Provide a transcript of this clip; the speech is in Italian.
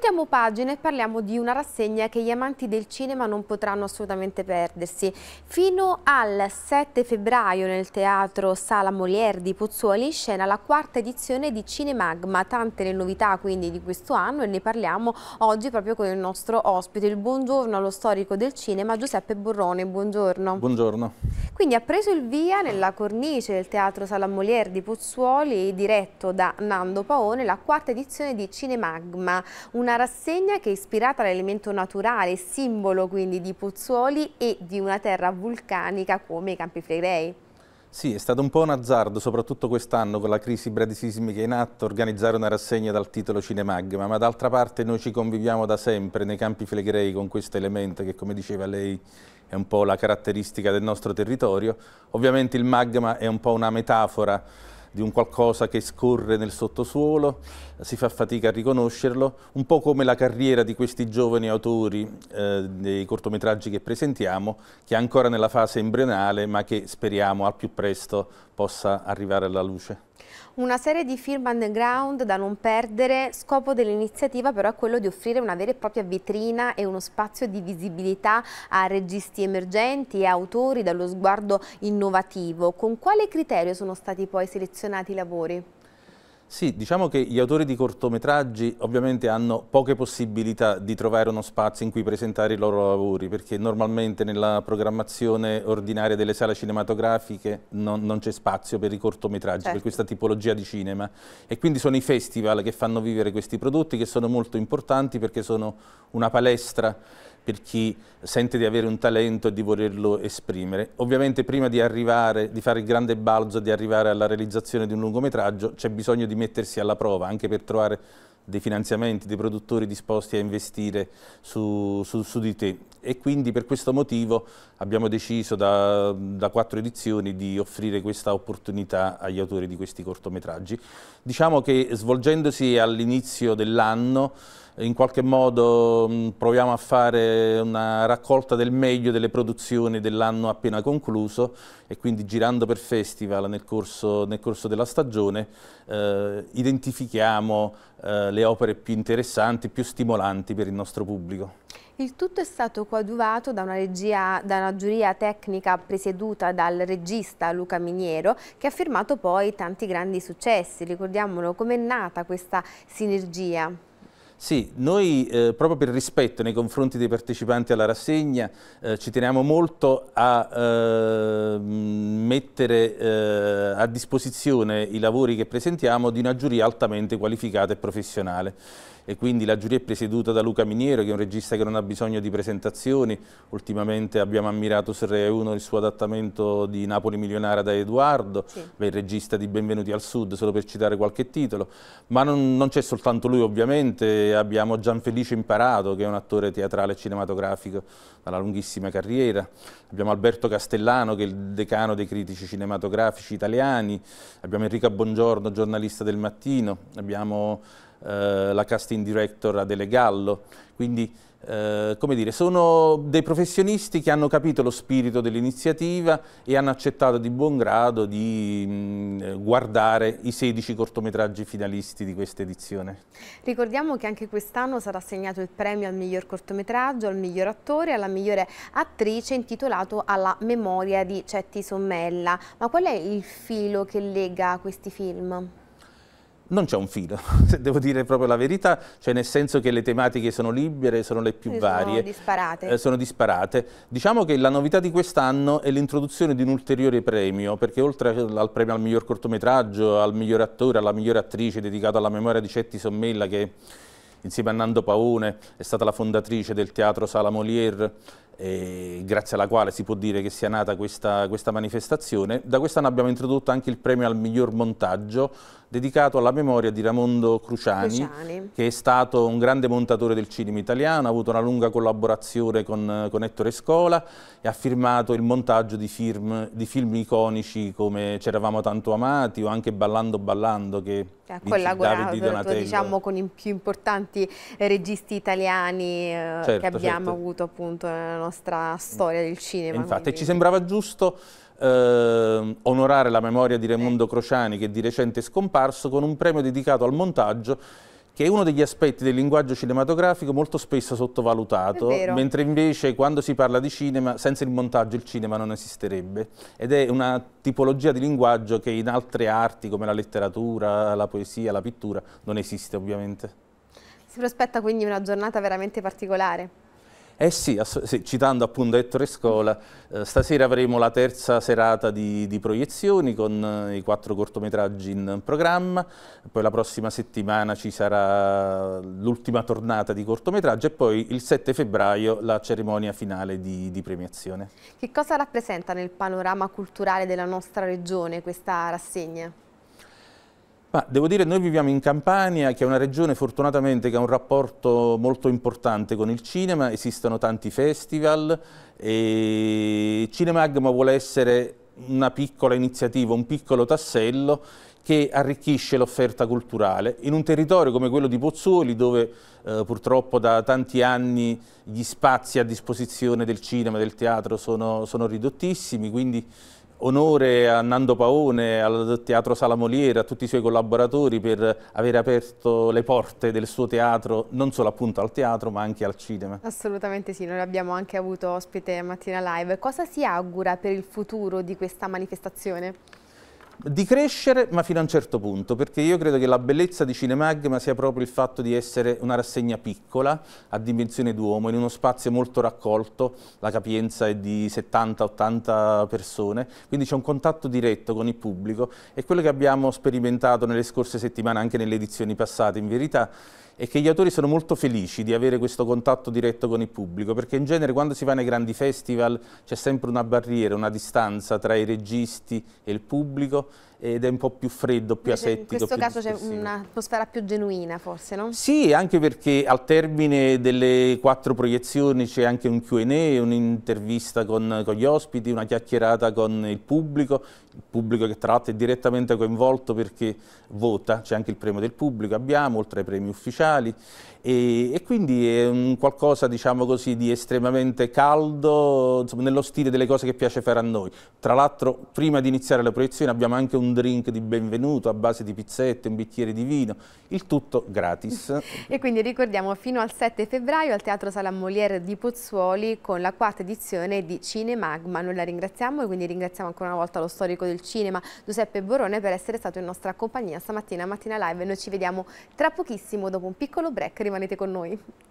voltiamo pagina e parliamo di una rassegna che gli amanti del cinema non potranno assolutamente perdersi. Fino al 7 febbraio nel teatro Sala Molière di Pozzuoli in scena la quarta edizione di Cinemagma, tante le novità quindi di questo anno e ne parliamo oggi proprio con il nostro ospite, il buongiorno allo storico del cinema Giuseppe Borrone, buongiorno. Buongiorno. Quindi ha preso il via nella cornice del teatro Sala Molière di Pozzuoli diretto da Nando Paone la quarta edizione di Cinemagma, una una rassegna che è ispirata all'elemento naturale, simbolo quindi di Pozzuoli e di una terra vulcanica come i Campi Flegrei. Sì, è stato un po' un azzardo, soprattutto quest'anno con la crisi bradisismica in atto, organizzare una rassegna dal titolo Cinemagma, ma d'altra parte noi ci conviviamo da sempre nei campi flegrei con questo elemento che, come diceva lei, è un po' la caratteristica del nostro territorio. Ovviamente il magma è un po' una metafora di un qualcosa che scorre nel sottosuolo, si fa fatica a riconoscerlo, un po' come la carriera di questi giovani autori eh, dei cortometraggi che presentiamo, che è ancora nella fase embrionale ma che speriamo al più presto possa arrivare alla luce. Una serie di film underground da non perdere, scopo dell'iniziativa però è quello di offrire una vera e propria vetrina e uno spazio di visibilità a registi emergenti e autori dallo sguardo innovativo. Con quale criterio sono stati poi selezionati i lavori? Sì, diciamo che gli autori di cortometraggi ovviamente hanno poche possibilità di trovare uno spazio in cui presentare i loro lavori, perché normalmente nella programmazione ordinaria delle sale cinematografiche non, non c'è spazio per i cortometraggi, certo. per questa tipologia di cinema. E quindi sono i festival che fanno vivere questi prodotti, che sono molto importanti perché sono una palestra per chi sente di avere un talento e di volerlo esprimere. Ovviamente prima di arrivare, di fare il grande balzo, di arrivare alla realizzazione di un lungometraggio, c'è bisogno di mettersi alla prova, anche per trovare dei finanziamenti, dei produttori disposti a investire su, su, su di te. E quindi per questo motivo abbiamo deciso da, da, quattro edizioni di offrire questa opportunità agli autori di questi cortometraggi. Diciamo che svolgendosi all'inizio dell'anno in qualche modo mm, proviamo a fare una raccolta del meglio delle produzioni dell'anno appena concluso e quindi girando per festival nel corso, nel corso della stagione eh, identifichiamo eh, le opere più interessanti, più stimolanti per il nostro pubblico. Il tutto è stato coadiuvato da una, regia, da una giuria tecnica presieduta dal regista Luca Miniero che ha firmato poi tanti grandi successi. Ricordiamolo com'è nata questa sinergia. Sì, noi eh, proprio per rispetto nei confronti dei partecipanti alla rassegna eh, ci teniamo molto a ehm, eh, mettere a disposizione i lavori che presentiamo di una giuria altamente qualificata e professionale e quindi la giuria è presieduta da Luca Miniero che è un regista che non ha bisogno di presentazioni, ultimamente abbiamo ammirato su Rai 1 il suo adattamento di Napoli milionara da Edoardo, sì. beh, il regista di Benvenuti al Sud solo per citare qualche titolo, ma non, non c'è soltanto lui ovviamente, abbiamo Gianfelice Imparato che è un attore teatrale e cinematografico dalla lunghissima carriera, abbiamo Alberto Castellano che è il decano dei critici cinematografici italiani, abbiamo Enrica Bongiorno giornalista del mattino, abbiamo eh, la casting director Adele Gallo, quindi eh, come dire, sono dei professionisti che hanno capito lo spirito dell'iniziativa e hanno accettato di buon grado di mh, mm, eh, guardare i 16 cortometraggi finalisti di questa edizione. Ricordiamo che anche quest'anno sarà assegnato il premio al miglior cortometraggio, al miglior attore e alla migliore attrice intitolato alla memoria di Cetti Sommella. Ma qual è il filo che lega questi film? Non c'è un filo, devo dire proprio la verità, cioè nel senso che le tematiche sono libere, sono le più varie. Sono disparate. Eh, sono disparate. Diciamo che la novità di quest'anno è l'introduzione di un ulteriore premio, perché oltre al premio al miglior cortometraggio, al miglior attore, alla miglior attrice dedicato alla memoria di Cetti Sommella che insieme a Nando Paone è stata la fondatrice del teatro Sala Molière, grazie alla quale si può dire che sia nata questa, questa manifestazione. Da quest'anno abbiamo introdotto anche il premio al miglior montaggio dedicato alla memoria di Ramondo Cruciani, Cruciani. che è stato un grande montatore del cinema italiano, ha avuto una lunga collaborazione con, con Ettore Scola e ha firmato il montaggio di film, di film iconici come C'eravamo tanto amati o anche Ballando Ballando che eh, collaborato diciamo, con i più importanti registi italiani eh, certo, che abbiamo certo. avuto appunto nella nostra nostra storia del cinema. Infatti, quindi. ci sembrava giusto eh, onorare la memoria di Raimondo Crociani, che di recente è scomparso, con un premio dedicato al montaggio che è uno degli aspetti del linguaggio cinematografico molto spesso sottovalutato, mentre invece quando si parla di cinema, senza il montaggio il cinema non esisterebbe. Ed è una tipologia di linguaggio che in altre arti come la letteratura, la poesia, la pittura non esiste ovviamente. Si prospetta quindi una giornata veramente particolare. Eh sì, sì citando appunto Ettore Scola, eh, stasera avremo la terza serata di, di proiezioni con eh, i quattro cortometraggi in programma, poi la prossima settimana ci sarà l'ultima tornata di cortometraggi e poi il 7 febbraio la cerimonia finale di, di premiazione. Che cosa rappresenta nel panorama culturale della nostra regione questa rassegna? Ma devo dire che noi viviamo in Campania, che è una regione fortunatamente che ha un rapporto molto importante con il cinema, esistono tanti festival e Cinemagma vuole essere una piccola iniziativa, un piccolo tassello che arricchisce l'offerta culturale. In un territorio come quello di Pozzuoli, dove eh, purtroppo da tanti anni gli spazi a disposizione del cinema, e del teatro sono, sono ridottissimi, quindi onore a Nando Paone, al Teatro Sala Moliere, a tutti i suoi collaboratori per aver aperto le porte del suo teatro, non solo appunto al teatro ma anche al cinema. Assolutamente sì, noi abbiamo anche avuto ospite Mattina Live. Cosa si augura per il futuro di questa manifestazione? di crescere, ma fino a un certo punto, perché io credo che la bellezza di Cinemagma sia proprio il fatto di essere una rassegna piccola, a dimensione d'uomo, in uno spazio molto raccolto, la capienza è di 70-80 persone, quindi c'è un contatto diretto con il pubblico e quello che abbiamo sperimentato nelle scorse settimane, anche nelle edizioni passate in verità, è che gli autori sono molto felici di avere questo contatto diretto con il pubblico, perché in genere quando si va nei grandi festival c'è sempre una barriera, una distanza tra i registi e il pubblico ed è un po' più freddo, più asettico. In questo caso c'è un'atmosfera più genuina forse, no? Sì, anche perché al termine delle quattro proiezioni c'è anche un Q&A, un'intervista con, con, gli ospiti, una chiacchierata con il pubblico, il pubblico che tra l'altro è direttamente coinvolto perché vota, c'è anche il premio del pubblico, abbiamo, oltre ai premi ufficiali, e, e quindi è un qualcosa, diciamo così, di estremamente caldo, insomma, nello stile delle cose che piace fare a noi. Tra l'altro, prima di iniziare la proiezione abbiamo anche un un drink di benvenuto a base di pizzette, un bicchiere di vino, il tutto gratis. e quindi ricordiamo fino al 7 febbraio al Teatro Sala Molière di Pozzuoli con la quarta edizione di Cinemagma. Noi la ringraziamo e quindi ringraziamo ancora una volta lo storico del cinema Giuseppe Borone per essere stato in nostra compagnia stamattina a Mattina Live. Noi ci vediamo tra pochissimo dopo un piccolo break, rimanete con noi.